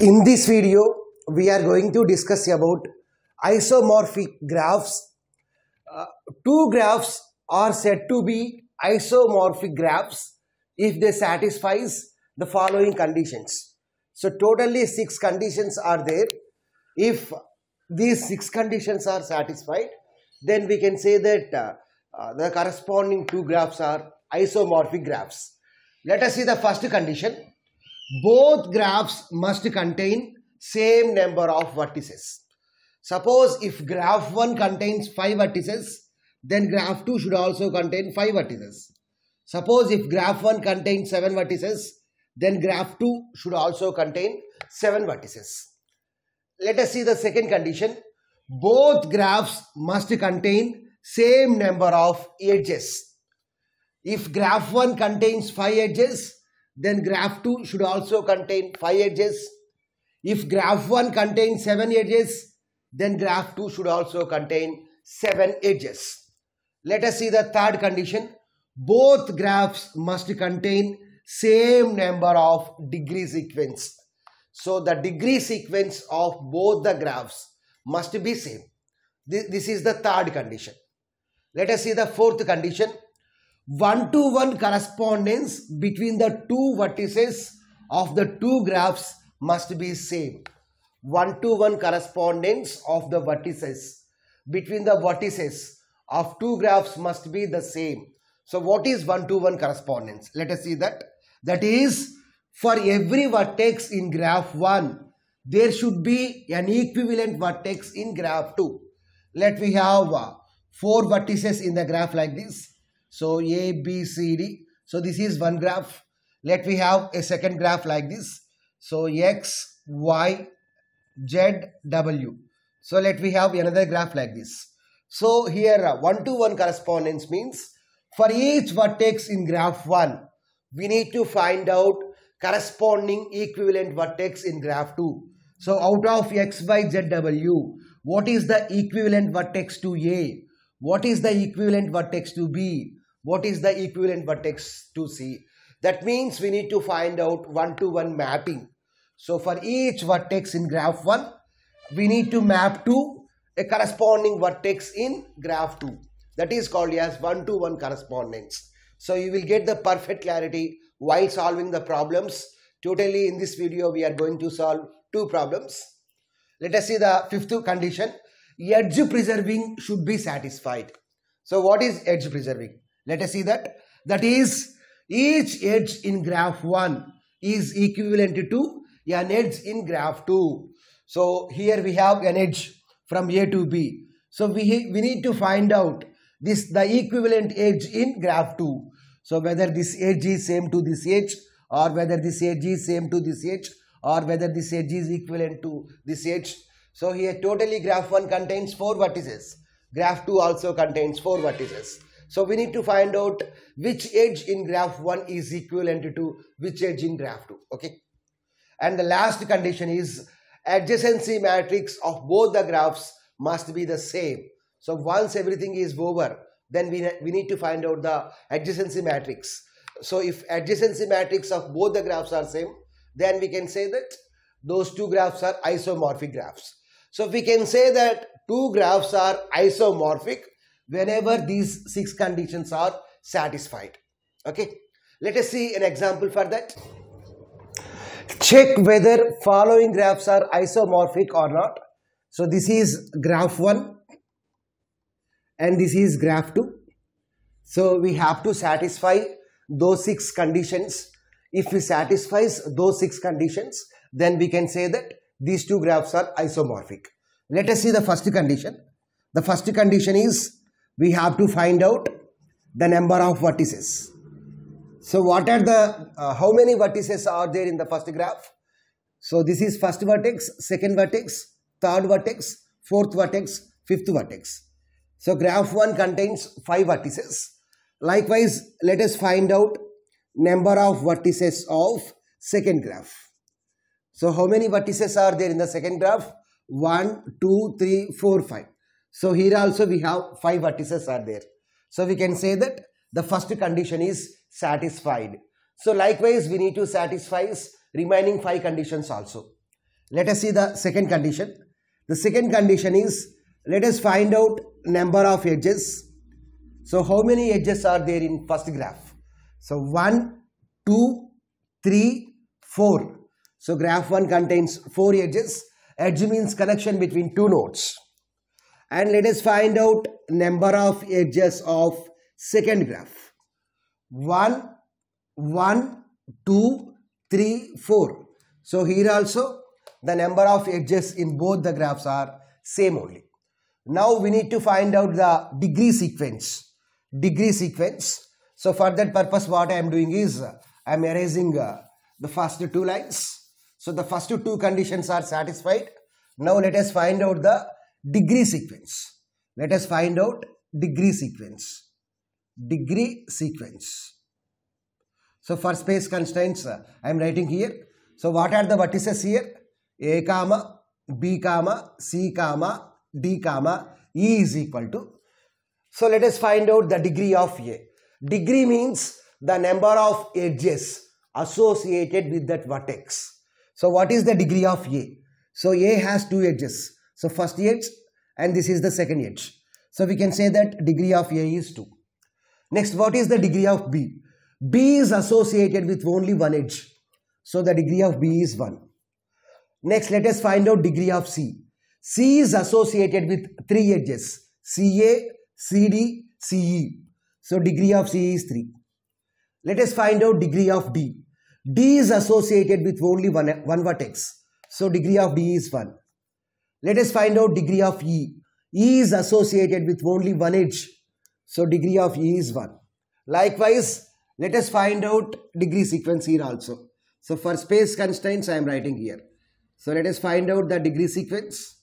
In this video, we are going to discuss about isomorphic graphs. Uh, two graphs are said to be isomorphic graphs if they satisfies the following conditions. So totally six conditions are there. If these six conditions are satisfied, then we can say that uh, uh, the corresponding two graphs are isomorphic graphs. Let us see the first condition both graphs must contain same number of vertices. Suppose if graph 1 contains 5 vertices, then graph 2 should also contain 5 vertices. Suppose if graph 1 contains 7 vertices, then graph 2 should also contain 7 vertices. Let us see the second condition. Both graphs must contain same number of edges. If graph 1 contains 5 edges, then graph 2 should also contain 5 edges. If graph 1 contains 7 edges, then graph 2 should also contain 7 edges. Let us see the third condition. Both graphs must contain same number of degree sequence. So the degree sequence of both the graphs must be same. This, this is the third condition. Let us see the fourth condition one to one correspondence between the two vertices of the two graphs must be same one to one correspondence of the vertices between the vertices of two graphs must be the same so what is one to one correspondence let us see that that is for every vertex in graph 1 there should be an equivalent vertex in graph 2 let we have uh, four vertices in the graph like this so A, B, C, D. So this is one graph. Let me have a second graph like this. So X, Y, Z, W. So let me have another graph like this. So here uh, one to one correspondence means for each vertex in graph 1, we need to find out corresponding equivalent vertex in graph 2. So out of X, Y, Z, W, what is the equivalent vertex to A? What is the equivalent vertex to B? What is the equivalent vertex to C? That means we need to find out one-to-one -one mapping. So for each vertex in graph 1, we need to map to a corresponding vertex in graph 2. That is called as one-to-one -one correspondence. So you will get the perfect clarity while solving the problems. Totally in this video, we are going to solve two problems. Let us see the fifth condition. Edge preserving should be satisfied. So what is edge preserving? Let us see that. That is, each edge in graph 1 is equivalent to an edge in graph 2. So here we have an edge from A to B. So we, we need to find out this the equivalent edge in graph 2. So whether this edge is same to this edge or whether this edge is same to this edge or whether this edge is equivalent to this edge. So here totally graph 1 contains 4 vertices. Graph 2 also contains 4 vertices. So we need to find out which edge in graph 1 is equivalent to which edge in graph 2. Okay. And the last condition is adjacency matrix of both the graphs must be the same. So once everything is over, then we, we need to find out the adjacency matrix. So if adjacency matrix of both the graphs are same, then we can say that those two graphs are isomorphic graphs. So we can say that two graphs are isomorphic whenever these six conditions are satisfied. Okay, let us see an example for that. Check whether following graphs are isomorphic or not. So this is graph 1 and this is graph 2. So we have to satisfy those six conditions. If we satisfy those six conditions, then we can say that these two graphs are isomorphic. Let us see the first condition. The first condition is we have to find out the number of vertices. So what are the, uh, how many vertices are there in the first graph? So this is first vertex, second vertex, third vertex, fourth vertex, fifth vertex. So graph 1 contains 5 vertices. Likewise, let us find out number of vertices of second graph. So how many vertices are there in the second graph? 1, 2, 3, 4, 5. So here also we have five vertices are there. So we can say that the first condition is satisfied. So likewise we need to satisfy remaining five conditions also. Let us see the second condition. The second condition is let us find out number of edges. So how many edges are there in first graph? So 1, 2, 3, 4. So graph 1 contains 4 edges. Edge means connection between two nodes and let us find out number of edges of second graph 1 1 2 3 4 so here also the number of edges in both the graphs are same only now we need to find out the degree sequence degree sequence so for that purpose what i am doing is i am erasing uh, the first two lines so the first two conditions are satisfied now let us find out the degree sequence. Let us find out degree sequence. Degree sequence. So for space constraints, I am writing here. So what are the vertices here? A comma, B comma, C comma, D comma, E is equal to. So let us find out the degree of A. Degree means the number of edges associated with that vertex. So what is the degree of A? So A has two edges. So first edge and this is the second edge. So we can say that degree of A is 2. Next, what is the degree of B? B is associated with only one edge. So the degree of B is 1. Next, let us find out degree of C. C is associated with three edges. CA, CD, CE. So degree of C is 3. Let us find out degree of D. D is associated with only one, one vertex. So degree of D is 1. Let us find out degree of E. E is associated with only one edge. So degree of E is 1. Likewise, let us find out degree sequence here also. So for space constraints, I am writing here. So let us find out the degree sequence.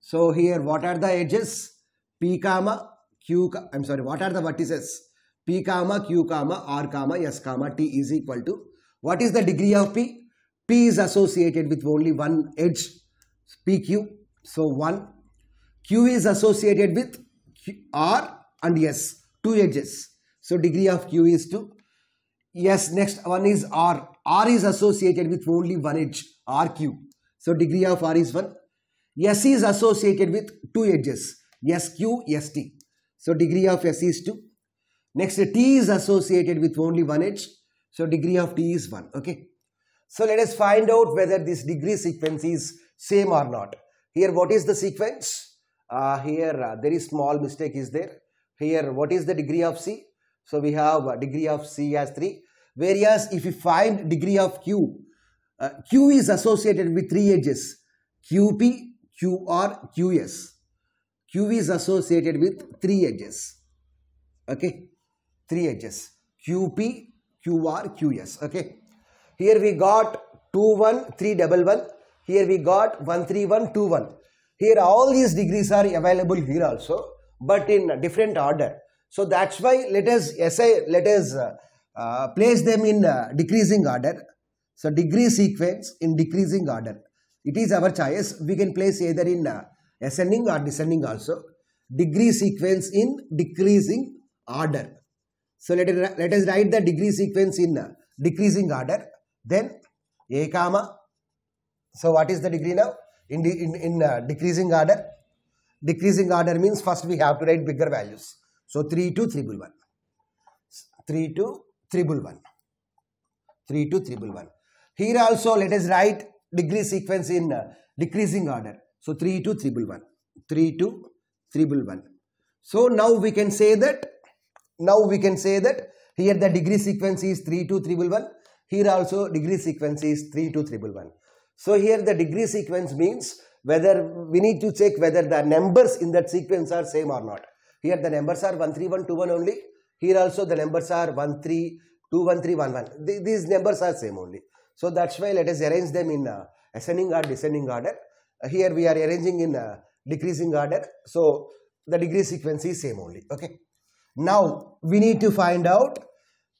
So here, what are the edges? P comma, q comma. I I'm sorry, what are the vertices? P comma, Q comma, R comma, S comma, T is equal to. What is the degree of P? P is associated with only one edge, PQ. So 1, Q is associated with Q, R and S, two edges. So degree of Q is 2. Yes, next one is R. R is associated with only one edge, RQ. So degree of R is 1. S is associated with two edges, SQ, ST. So degree of S is 2. Next, T is associated with only one edge. So degree of T is 1. Okay. So let us find out whether this degree sequence is same or not. Here, what is the sequence? Uh, here, uh, small mistake is there. Here, what is the degree of C? So, we have uh, degree of C as 3. Whereas, if we find degree of Q, uh, Q is associated with three edges, QP, QR, QS. Q is associated with three edges. Okay, three edges. QP, QR, QS. Okay. Here we got 2, 1, 3, double 1. Here we got 13121. Here all these degrees are available here also, but in different order. So that's why let us say let us uh, uh, place them in uh, decreasing order. So degree sequence in decreasing order. It is our choice. We can place either in uh, ascending or descending also. Degree sequence in decreasing order. So let, it, let us write the degree sequence in uh, decreasing order. Then A comma so what is the degree now? In, de in, in uh, decreasing order, decreasing order means first we have to write bigger values. So 3 to 3 bull 1. 3 to 3 bull 1. 3 to 3 bull 1. Here also let us write degree sequence in uh, decreasing order. So 3 to 3 bull 1. 3 to 3 bull 1. So now we can say that, now we can say that here the degree sequence is 3 to 3 bull 1. Here also degree sequence is 3 to 3 bull 1. So here the degree sequence means whether we need to check whether the numbers in that sequence are same or not. Here the numbers are 13121 only. Here also the numbers are 13213111. These numbers are same only. So that's why let us arrange them in uh, ascending or descending order. Uh, here we are arranging in uh, decreasing order. So the degree sequence is same only. Okay. Now we need to find out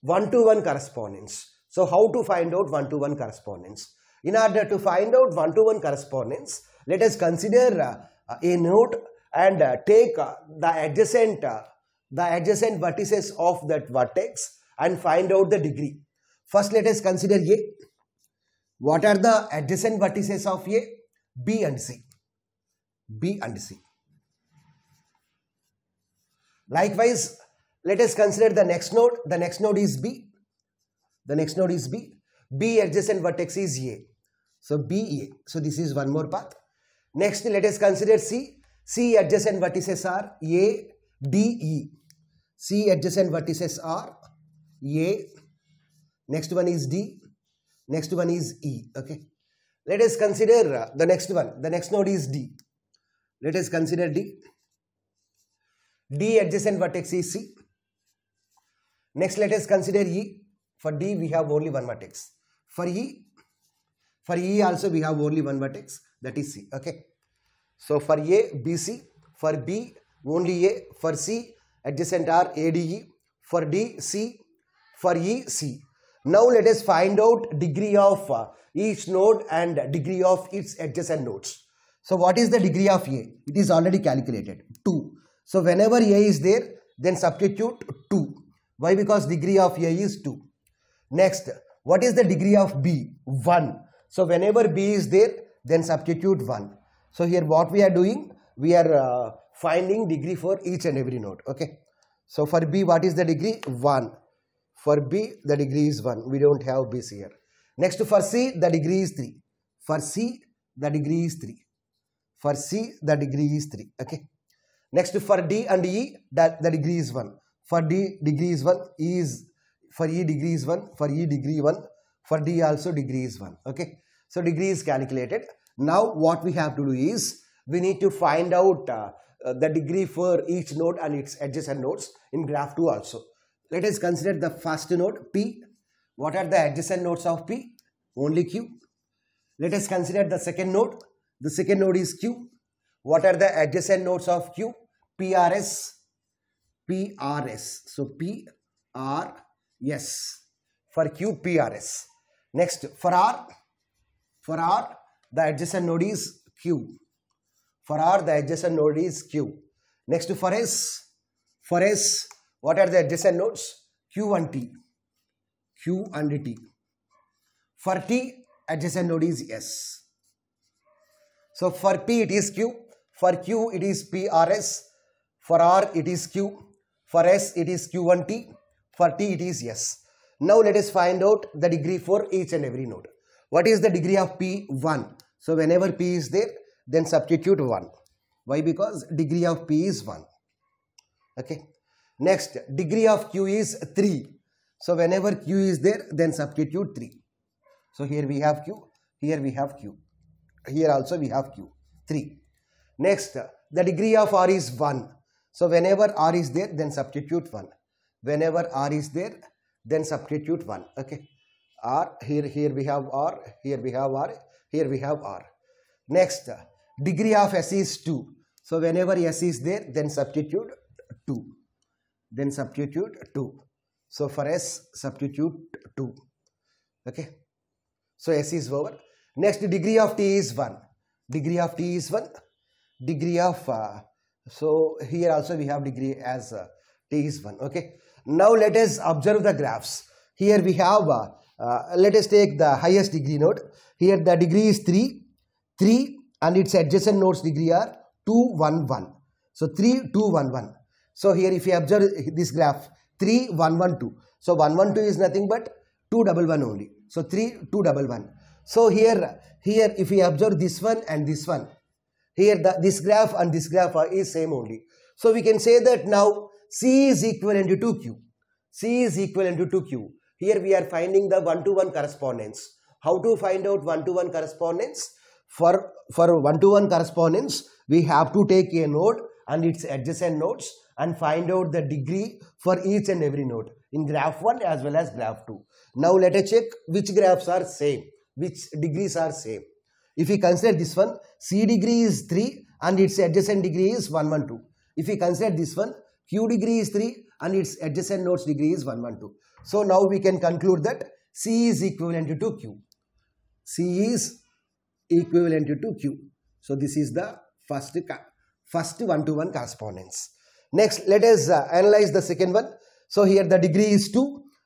one to one correspondence. So how to find out one to one correspondence? In order to find out one-to-one -one correspondence, let us consider uh, a node and uh, take uh, the adjacent the adjacent vertices of that vertex and find out the degree. First, let us consider A. What are the adjacent vertices of A? B and C. B and C. Likewise, let us consider the next node. The next node is B. The next node is B. B adjacent vertex is A. So B A. So this is one more path. Next, let us consider C. C adjacent vertices are A, D, E. C adjacent vertices are A. Next one is D. Next one is E. Okay. Let us consider uh, the next one. The next node is D. Let us consider D. D adjacent vertex is C. Next, let us consider E. For D, we have only one vertex. For E, for E also we have only one vertex that is C. Okay. So for A, BC, for B only A, for C adjacent are ADE, for D, C, for E, C. Now let us find out degree of uh, each node and degree of its adjacent nodes. So what is the degree of A? It is already calculated 2. So whenever A is there then substitute 2. Why? Because degree of A is 2. Next what is the degree of B? 1. So whenever B is there, then substitute 1. So here what we are doing? We are uh, finding degree for each and every node. Okay. So for B, what is the degree? 1. For B, the degree is 1. We don't have B here. Next for C, the degree is 3. For C, the degree is 3. For C, the degree is 3. Okay. Next for D and E, that the degree is 1. For D, degree is 1. E is for E degree is 1, for E degree 1, for D also degree is 1. Okay. So degree is calculated. Now what we have to do is we need to find out uh, uh, the degree for each node and its adjacent nodes in graph 2 also. Let us consider the first node P. What are the adjacent nodes of P? Only Q. Let us consider the second node. The second node is Q. What are the adjacent nodes of Q? PRS, PRS. So PRS. Yes, for QPRS. Next, for R, for R, the adjacent node is Q. For R, the adjacent node is Q. Next, for S, for S, what are the adjacent nodes? Q and T. Q and T. For T, adjacent node is S. So for P it is Q, for Q it is PRS, for R it is Q, for S it is Q1T, for T it is yes. Now let us find out the degree for each and every node. What is the degree of P? 1. So whenever P is there, then substitute 1. Why? Because degree of P is 1. Okay. Next, degree of Q is 3. So whenever Q is there, then substitute 3. So here we have Q, here we have Q. Here also we have Q, 3. Next, the degree of R is 1. So whenever R is there, then substitute 1 whenever r is there then substitute 1 okay r here here we have r here we have r here we have r next degree of s is 2 so whenever s is there then substitute 2 then substitute 2 so for s substitute 2 okay so s is over next degree of t is 1 degree of t is 1 degree of uh, so here also we have degree as uh, t is 1 okay now let us observe the graphs. Here we have, uh, uh, let us take the highest degree node. Here the degree is 3, 3 and its adjacent nodes degree are 2, 1, 1. So 3, 2, 1, 1. So here if you observe this graph, 3, 1, 1, 2. So 1, 1, 2 is nothing but 2, double 1 only. So 3, 2, double 1. So here, here if we observe this one and this one, here the, this graph and this graph are, is same only. So we can say that now C is equivalent to 2Q. C is equivalent to 2Q. Here we are finding the one-to-one correspondence. How to find out one-to-one correspondence? For for one to -one correspondence, we have to take a node and its adjacent nodes and find out the degree for each and every node in graph 1 as well as graph 2. Now let us check which graphs are same, which degrees are same. If we consider this one, C degree is 3 and its adjacent degree is 112. If we consider this one, Q degree is 3 and its adjacent nodes degree is 112. So now we can conclude that C is equivalent to Q. C is equivalent to Q. So this is the first, first one-to-one -one correspondence. Next, let us uh, analyze the second one. So here the degree is 2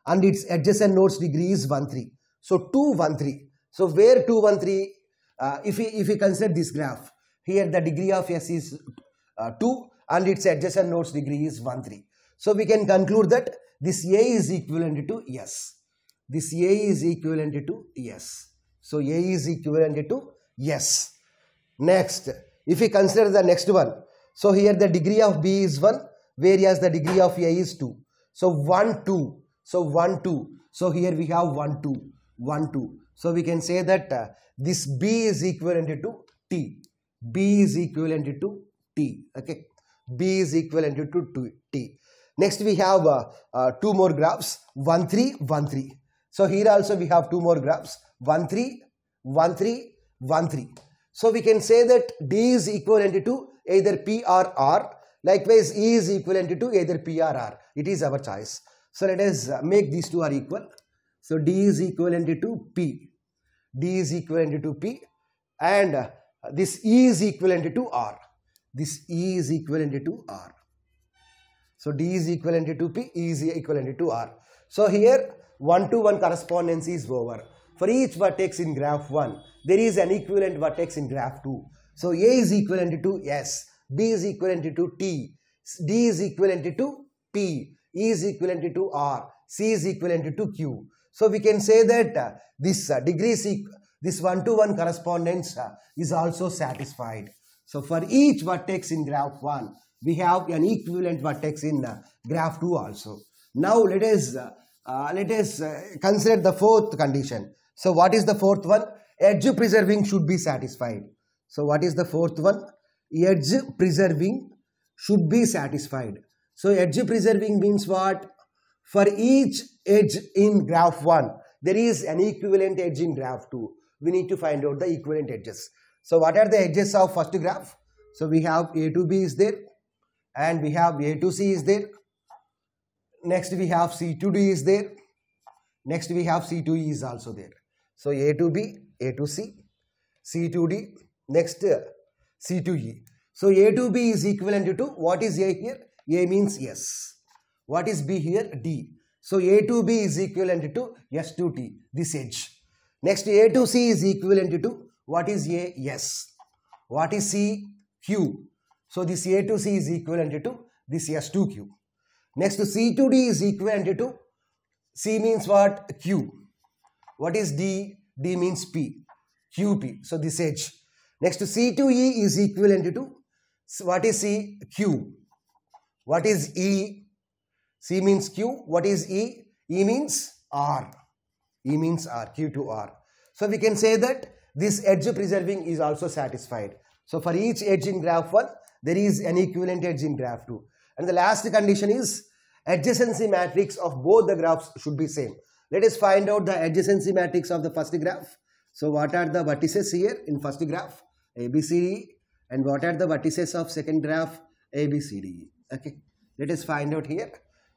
and its adjacent nodes degree is 1, 3. So 2, 1, 3. So where 2, 1, 3, uh, if, we, if we consider this graph, here the degree of S is uh, 2 and its adjacent nodes degree is 1 3. So we can conclude that this A is equivalent to s. This A is equivalent to s. So A is equivalent to s. Next, if we consider the next one, so here the degree of B is 1, whereas the degree of A is 2. So 1, 2. So 1, 2. So here we have 1, 2. 1, 2. So we can say that uh, this B is equivalent to T. B is equivalent to T. Okay. B is equivalent to 2T. Next we have uh, uh, two more graphs 1 3 1 3. So here also we have two more graphs 1 3 1 3 1 3. So we can say that D is equivalent to either P or R. Likewise E is equivalent to either P or R. It is our choice. So let us uh, make these two are equal. So D is equivalent to P. D is equivalent to P and uh, this E is equivalent to R. This E is equivalent to R. So D is equivalent to P, E is equivalent to R. So here one to one correspondence is over. For each vertex in graph 1, there is an equivalent vertex in graph 2. So A is equivalent to S, B is equivalent to T, D is equivalent to P, E is equivalent to R, C is equivalent to Q. So we can say that uh, this uh, degree, this one-to-one -one correspondence uh, is also satisfied. So for each vertex in graph 1, we have an equivalent vertex in uh, graph 2 also. Now let us, uh, uh let us uh, consider the fourth condition. So what is the fourth one? Edge preserving should be satisfied. So what is the fourth one? Edge preserving should be satisfied. So edge preserving means what? For each edge in graph 1, there is an equivalent edge in graph 2. We need to find out the equivalent edges. So what are the edges of first graph? So we have A2B is there and we have A2C is there. Next we have C2D is there. Next we have C2E is also there. So A2B, A2C, C2D, next uh, C2E. So A2B is equivalent to what is A here? A means yes. What is B here? D. So A2B is equivalent to S2T, this edge. Next A2C is equivalent to what is A? Yes. What is C? Q. So this A to C is equivalent to this S2Q. Next to C to D is equivalent to C means what? Q. What is D? D means P. QP. So this H. Next to C to E is equivalent to what is C? Q. What is E? C means Q. What is E? E means R. E means R. Q to R. So we can say that this edge preserving is also satisfied. So for each edge in graph 1, there is an equivalent edge in graph 2. And the last condition is adjacency matrix of both the graphs should be same. Let us find out the adjacency matrix of the first graph. So what are the vertices here in first graph? ABCD. And what are the vertices of second graph? ABCD. Okay. Let us find out here.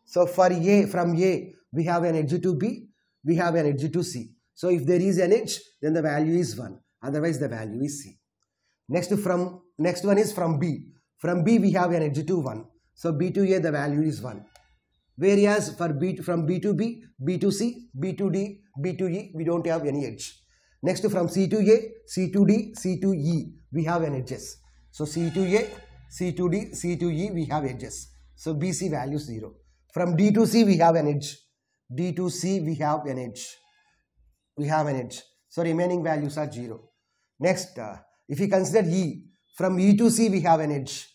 So for A, from A, we have an edge to B, we have an edge to C. So if there is an h, then the value is 1. Otherwise, the value is c. Next from next one is from b. From b we have an edge to 1. So b to a the value is 1. Whereas for b from b to b, b to c, b to d, b to e, we don't have any edge. Next from c to a, c to d, c to e, we have an edges. So c to a, c to d, c to e, we have edges. So bc value 0. From d to c we have an edge. d to c we have an edge we have an edge. So remaining values are 0. Next, uh, if we consider E, from E to C we have an edge.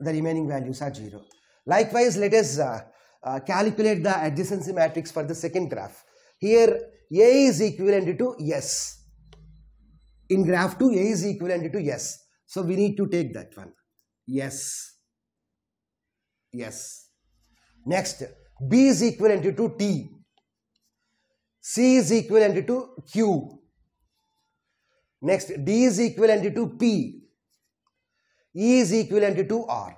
The remaining values are 0. Likewise, let us uh, uh, calculate the adjacency matrix for the second graph. Here, A is equivalent to S. In graph 2, A is equivalent to S. So we need to take that one. Yes. Yes. Next, B is equivalent to T. C is equivalent to Q. Next, D is equivalent to P. E is equivalent to R.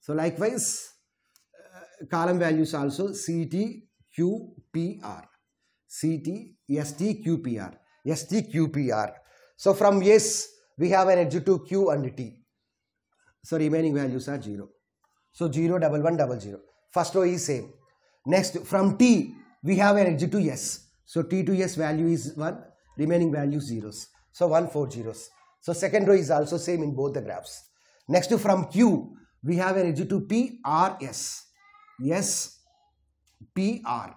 So likewise, uh, column values also CT, QPR. CT, ST, QPR. ST, QPR. So from S we have an to Q and T. So remaining values are 0. So 0, 1, double 0. First row is same. Next, from T, we have an to S, So T to S value is 1, remaining value zeros. So 1, 4 zeros. So second row is also same in both the graphs. Next to from Q, we have an exit to P, R, S. Yes, P, R.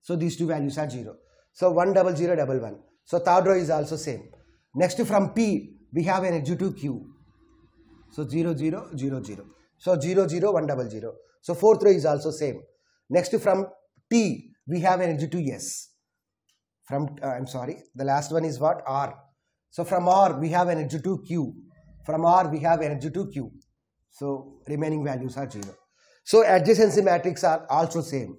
So these two values are 0. So 1, double 0, double 1. So third row is also same. Next to from P, we have an to Q. So 0, 0, 0, 0. So 0, 0, 1, double 0. So fourth row is also same. Next to from T, we have energy to yes. From uh, I'm sorry, the last one is what R. So from R we have energy to Q. From R we have energy to Q. So remaining values are zero. So adjacency matrix are also same.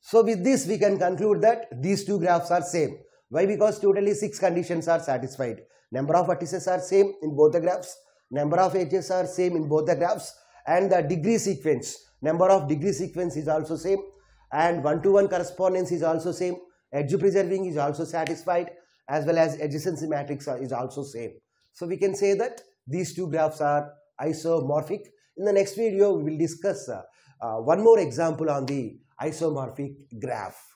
So with this we can conclude that these two graphs are same. Why? Because totally six conditions are satisfied. Number of vertices are same in both the graphs. Number of edges are same in both the graphs. And the degree sequence, number of degree sequence is also same and one-to-one -one correspondence is also same. Edge preserving is also satisfied as well as adjacency matrix is also same. So we can say that these two graphs are isomorphic. In the next video, we will discuss uh, uh, one more example on the isomorphic graph.